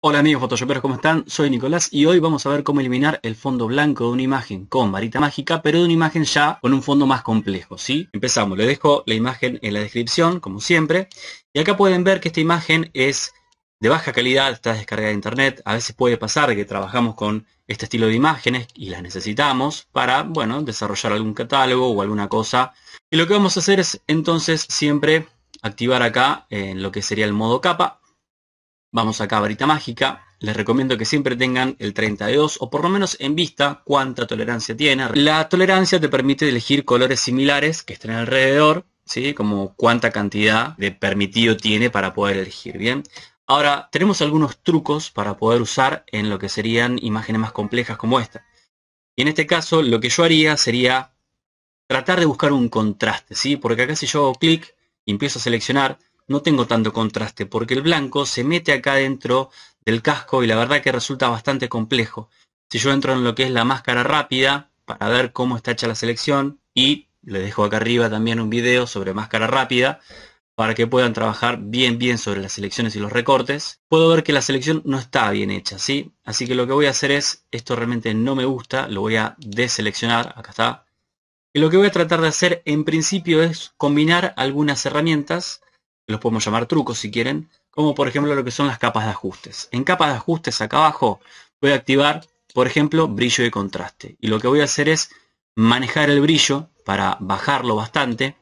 Hola amigos photoshoperos, ¿cómo están? Soy Nicolás y hoy vamos a ver cómo eliminar el fondo blanco de una imagen con varita mágica, pero de una imagen ya con un fondo más complejo, ¿sí? Empezamos, le dejo la imagen en la descripción, como siempre, y acá pueden ver que esta imagen es de baja calidad, está descargada de internet, a veces puede pasar que trabajamos con este estilo de imágenes y las necesitamos para, bueno, desarrollar algún catálogo o alguna cosa. Y lo que vamos a hacer es entonces siempre activar acá en lo que sería el modo capa, Vamos acá a varita mágica. Les recomiendo que siempre tengan el 32 o por lo menos en vista cuánta tolerancia tiene. La tolerancia te permite elegir colores similares que estén alrededor, ¿sí? Como cuánta cantidad de permitido tiene para poder elegir, ¿bien? Ahora, tenemos algunos trucos para poder usar en lo que serían imágenes más complejas como esta. Y en este caso, lo que yo haría sería tratar de buscar un contraste, ¿sí? Porque acá si yo hago clic y empiezo a seleccionar, no tengo tanto contraste porque el blanco se mete acá dentro del casco y la verdad que resulta bastante complejo. Si yo entro en lo que es la máscara rápida para ver cómo está hecha la selección y le dejo acá arriba también un video sobre máscara rápida para que puedan trabajar bien bien sobre las selecciones y los recortes, puedo ver que la selección no está bien hecha, ¿sí? Así que lo que voy a hacer es, esto realmente no me gusta, lo voy a deseleccionar, acá está. Y lo que voy a tratar de hacer en principio es combinar algunas herramientas los podemos llamar trucos si quieren, como por ejemplo lo que son las capas de ajustes. En capas de ajustes acá abajo voy a activar, por ejemplo, brillo y contraste. Y lo que voy a hacer es manejar el brillo para bajarlo bastante.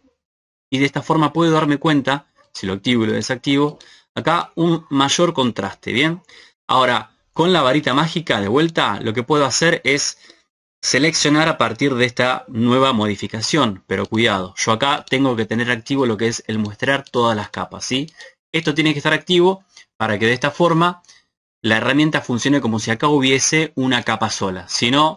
Y de esta forma puedo darme cuenta, si lo activo y lo desactivo, acá un mayor contraste. Bien, ahora con la varita mágica de vuelta lo que puedo hacer es seleccionar a partir de esta nueva modificación, pero cuidado, yo acá tengo que tener activo lo que es el mostrar todas las capas, ¿sí? Esto tiene que estar activo para que de esta forma la herramienta funcione como si acá hubiese una capa sola, si no,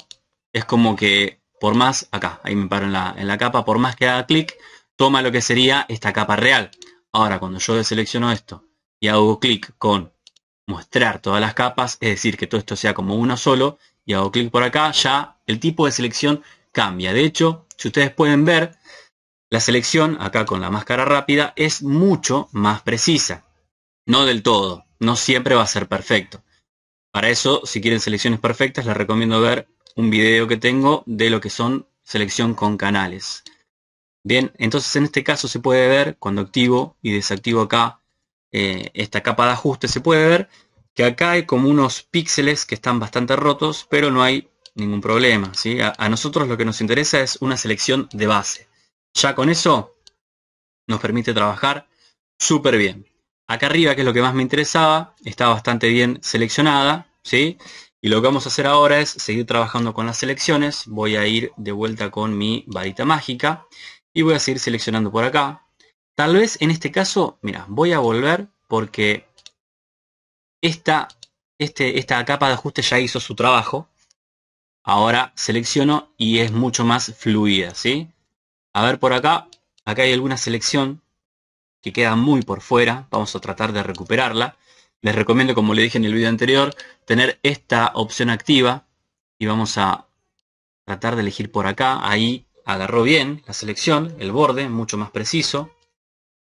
es como que por más, acá, ahí me paro en la, en la capa, por más que haga clic, toma lo que sería esta capa real. Ahora, cuando yo deselecciono esto y hago clic con mostrar todas las capas, es decir, que todo esto sea como uno solo, y hago clic por acá, ya el tipo de selección cambia. De hecho, si ustedes pueden ver, la selección, acá con la máscara rápida, es mucho más precisa. No del todo, no siempre va a ser perfecto. Para eso, si quieren selecciones perfectas, les recomiendo ver un video que tengo de lo que son selección con canales. Bien, entonces en este caso se puede ver, cuando activo y desactivo acá eh, esta capa de ajuste, se puede ver que acá hay como unos píxeles que están bastante rotos, pero no hay ningún problema. ¿sí? A, nosotros lo que nos interesa es una selección de base. Ya con eso nos permite trabajar súper bien. Acá arriba, que es lo que más me interesaba, está bastante bien seleccionada. ¿sí? Y lo que vamos a hacer ahora es seguir trabajando con las selecciones. Voy a ir de vuelta con mi varita mágica y voy a seguir seleccionando por acá. Tal vez en este caso, mira, voy a volver porque esta, este, esta capa de ajuste ya hizo su trabajo. Ahora selecciono y es mucho más fluida, ¿sí? A ver por acá, acá hay alguna selección que queda muy por fuera, vamos a tratar de recuperarla. Les recomiendo, como le dije en el video anterior, tener esta opción activa y vamos a tratar de elegir por acá. Ahí agarró bien la selección, el borde, mucho más preciso,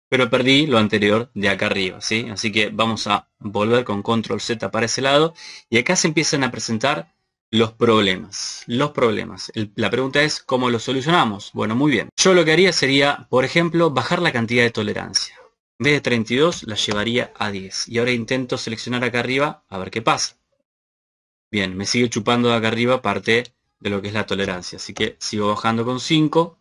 pero perdí lo anterior de acá arriba, ¿sí? Así que vamos a volver con control Z para ese lado y acá se empiezan a presentar los problemas. Los problemas. la pregunta es, ¿cómo los solucionamos? Bueno, muy bien. Yo lo que haría sería, por ejemplo, bajar la cantidad de tolerancia. En vez de 32, la llevaría a 10. Y ahora intento seleccionar acá arriba a ver qué pasa. Bien, me sigue chupando acá arriba parte de lo que es la tolerancia. Así que sigo bajando con 5.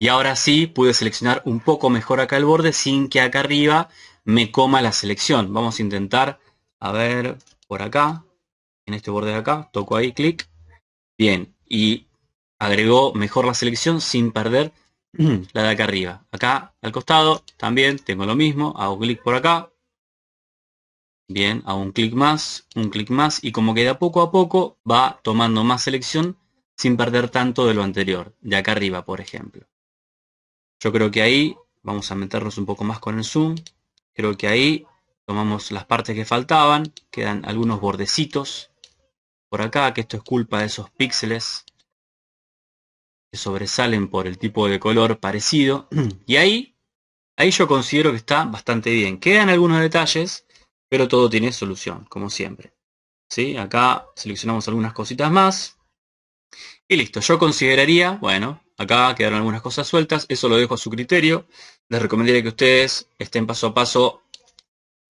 Y ahora sí pude seleccionar un poco mejor acá el borde sin que acá arriba me coma la selección. Vamos a intentar, a ver, por acá en este borde de acá, toco ahí, clic, bien, y agregó mejor la selección sin perder la de acá arriba. Acá al costado también tengo lo mismo, hago clic por acá, bien, hago un clic más, un clic más, y como queda poco a poco va tomando más selección sin perder tanto de lo anterior, de acá arriba por ejemplo. Yo creo que ahí vamos a meternos un poco más con el zoom, creo que ahí tomamos las partes que faltaban, quedan algunos bordecitos por acá, que esto es culpa de esos píxeles que sobresalen por el tipo de color parecido. Y ahí, ahí yo considero que está bastante bien. Quedan algunos detalles, pero todo tiene solución, como siempre. ¿Sí? Acá seleccionamos algunas cositas más. Y listo, yo consideraría, bueno, acá quedaron algunas cosas sueltas, eso lo dejo a su criterio. Les recomendaría que ustedes estén paso a paso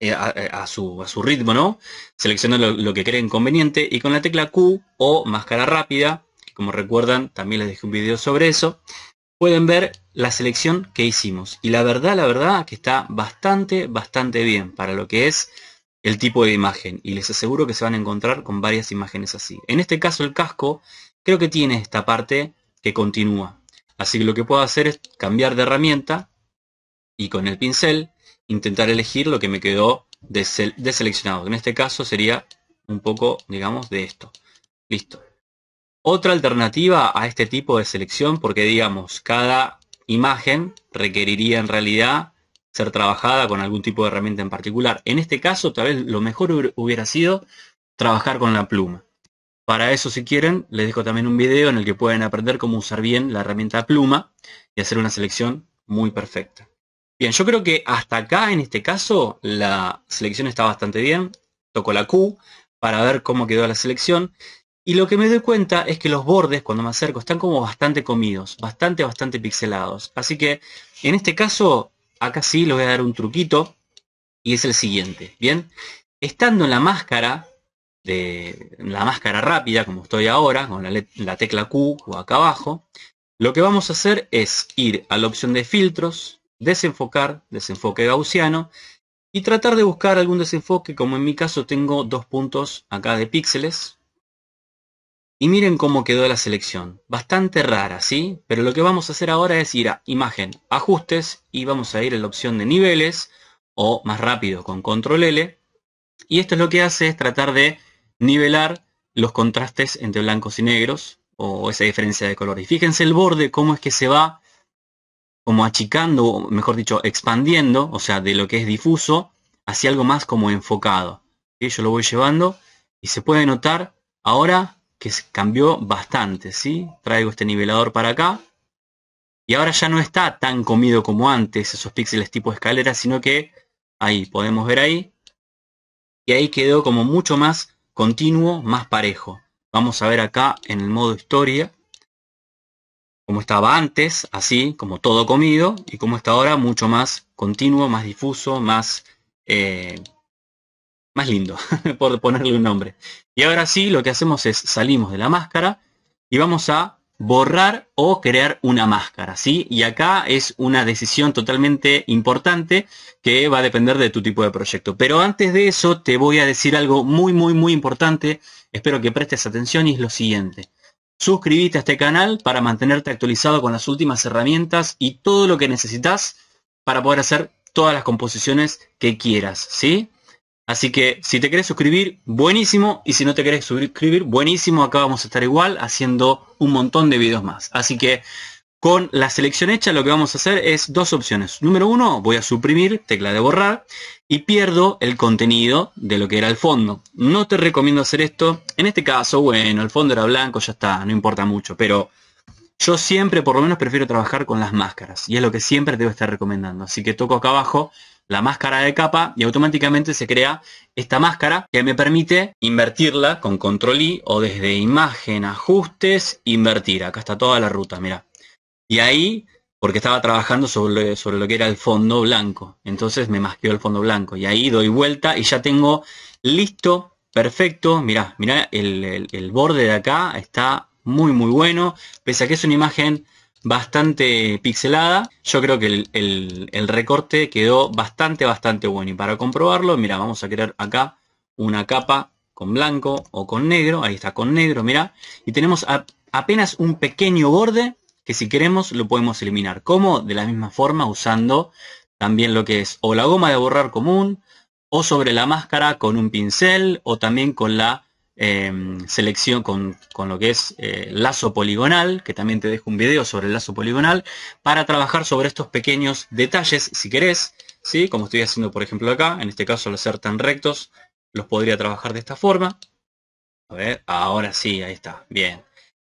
eh, eh, a, su, ritmo, ¿no? Seleccionando lo, que creen conveniente y con la tecla Q o máscara rápida, como recuerdan también les dejé un video sobre eso, pueden ver la selección que hicimos. Y la verdad, la verdad que está bastante, bastante bien para lo que es el tipo de imagen. Y les aseguro que se van a encontrar con varias imágenes así. En este caso el casco creo que tiene esta parte que continúa. Así que lo que puedo hacer es cambiar de herramienta y con el pincel intentar elegir lo que me quedó deseleccionado. En este caso sería un poco, digamos, de esto. Listo. Otra alternativa a este tipo de selección, porque digamos, cada imagen requeriría en realidad ser trabajada con algún tipo de herramienta en particular. En este caso, tal vez lo mejor hubiera sido trabajar con la pluma. Para eso, si quieren, les dejo también un video en el que pueden aprender cómo usar bien la herramienta pluma y hacer una selección muy perfecta. Bien, yo creo que hasta acá, en este caso, la selección está bastante bien. Toco la Q para ver cómo quedó la selección. Y lo que me doy cuenta es que los bordes, cuando me acerco, están como bastante comidos, bastante, bastante pixelados. Así que, en este caso, acá sí les voy a dar un truquito. Y es el siguiente, ¿bien? Estando en la máscara, de la máscara rápida, como estoy ahora, con la tecla Q o acá abajo, lo que vamos a hacer es ir a la opción de filtros, desenfocar, desenfoque gaussiano, y tratar de buscar algún desenfoque, como en mi caso tengo dos puntos acá de píxeles. Y miren cómo quedó la selección. Bastante rara, ¿sí? Pero lo que vamos a hacer ahora es ir a Imagen, Ajustes, y vamos a ir a la opción de Niveles, o más rápido con Control L. Y esto es lo que hace es tratar de nivelar los contrastes entre blancos y negros, o esa diferencia de color Y fíjense el borde, cómo es que se va como achicando, mejor dicho, expandiendo, o sea, de lo que es difuso, hacia algo más como enfocado. ¿Sí? Yo lo voy llevando y se puede notar ahora que cambió bastante, ¿sí? Traigo este nivelador para acá y ahora ya no está tan comido como antes esos píxeles tipo escalera, sino que ahí podemos ver ahí y ahí quedó como mucho más continuo, más parejo. Vamos a ver acá en el modo historia como estaba antes, así, como todo comido, y como está ahora, mucho más continuo, más difuso, más, eh, más lindo, por ponerle un nombre. Y ahora sí, lo que hacemos es salimos de la máscara y vamos a borrar o crear una máscara, ¿sí? Y acá es una decisión totalmente importante que va a depender de tu tipo de proyecto. Pero antes de eso te voy a decir algo muy, muy, muy importante. Espero que prestes atención y es lo siguiente. Suscríbete a este canal para mantenerte actualizado con las últimas herramientas y todo lo que necesitas para poder hacer todas las composiciones que quieras, ¿sí? Así que si te querés suscribir, buenísimo. Y si no te querés suscribir, buenísimo. Acá vamos a estar igual haciendo un montón de videos más. Así que con la selección hecha lo que vamos a hacer es dos opciones. Número uno, voy a suprimir, tecla de borrar, y pierdo el contenido de lo que era el fondo. No te recomiendo hacer esto. En este caso, bueno, el fondo era blanco, ya está, no importa mucho, pero yo siempre, por lo menos, prefiero trabajar con las máscaras, y es lo que siempre te voy a estar recomendando. Así que toco acá abajo la máscara de capa y automáticamente se crea esta máscara que me permite invertirla con control I o desde imagen, ajustes, invertir. Acá está toda la ruta, mira y ahí, porque estaba trabajando sobre, sobre lo que era el fondo blanco, entonces me masqueó el fondo blanco. Y ahí doy vuelta y ya tengo listo, perfecto. Mirá, mirá, el, el, borde de acá está muy muy bueno, pese a que es una imagen bastante pixelada. Yo creo que el, recorte quedó bastante, bastante bueno. Y para comprobarlo, mira, vamos a crear acá una capa con blanco o con negro. Ahí está, con negro, mira. Y tenemos apenas un pequeño borde que si queremos lo podemos eliminar. ¿Cómo? De la misma forma usando también lo que es o la goma de borrar común o sobre la máscara con un pincel o también con la em, selección con, lo que es eh, lazo poligonal, que también te dejo un video sobre el lazo poligonal, para trabajar sobre estos pequeños detalles si querés, ¿sí? como estoy haciendo por ejemplo acá, en este caso al ser tan rectos los podría trabajar de esta forma. A ver, ahora sí, ahí está, bien,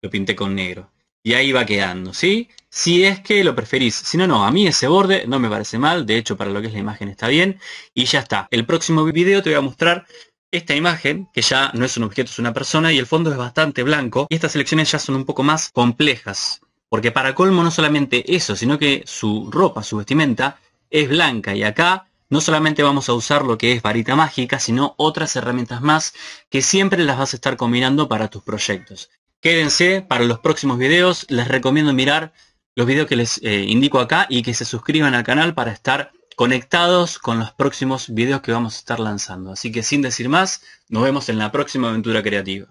lo pinté con negro y ahí va quedando, ¿sí? Si es que lo preferís, si no, no, a mí ese borde no me parece mal, de hecho para lo que es la imagen está bien, y ya está. El próximo video te voy a mostrar esta imagen, que ya no es un objeto, es una persona, y el fondo es bastante blanco, y estas selecciones ya son un poco más complejas, porque para colmo no solamente eso, sino que su ropa, su vestimenta, es blanca, y acá no solamente vamos a usar lo que es varita mágica, sino otras herramientas más que siempre las vas a estar combinando para tus proyectos. Quédense para los próximos videos. Les recomiendo mirar los videos que les eh, indico acá y que se suscriban al canal para estar conectados con los próximos videos que vamos a estar lanzando. Así que sin decir más, nos vemos en la próxima aventura creativa.